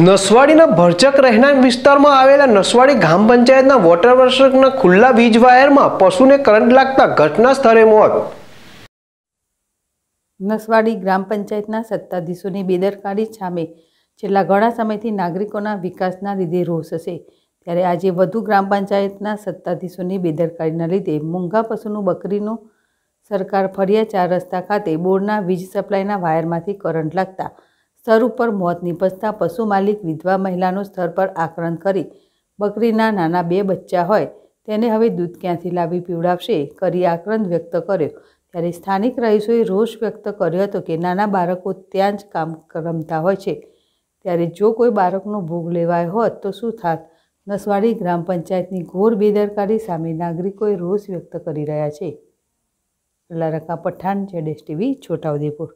નસવાડીના ભરચક રહેણાંક વિસ્તારમાં આવેલા નસવાડી ગ્રામ પંચાયતના વોટર વર્ષકના ખુલ્લા વીજ વાયરમાં પશુને કરંટ લાગતા ઘટના સ્થળે મોત નસવાડી ગ્રામ પંચાયતના સત્તાધીશોની બેદરકારી છામે છેલ્લા ઘણા સમયથી નાગરિકોના વિકાસના લીધે રોષ હશે ત્યારે આજે વધુ ગ્રામ પંચાયતના સત્તાધીશોની બેદરકારીના લીધે મૂંગા પશુનું બકરીનું સરકાર ફરિયા ચાર રસ્તા ખાતે બોરના વીજ સપ્લાયના વાયરમાંથી કરંટ લાગતા સ્તર ઉપર મોત નિપજતા પશુ માલિક વિધવા મહિલાનું સ્તર પર આક્રમણ કરી બકરીના નાના બે બચ્ચા હોય તેને હવે દૂધ ક્યાંથી લાવી પીવડાવશે કરી આક્રંદ વ્યક્ત કર્યો ત્યારે સ્થાનિક રહીશોએ રોષ વ્યક્ત કર્યો હતો કે નાના બાળકો ત્યાં જ કામ રમતા હોય છે ત્યારે જો કોઈ બાળકનો ભોગ લેવાય હોત તો શું થાત નસવાડી ગ્રામ પંચાયતની ઘોર બેદરકારી સામે નાગરિકોએ રોષ વ્યક્ત કરી રહ્યા છે લારકા પઠાણ જેડેસ ટીવી છોટાઉદેપુર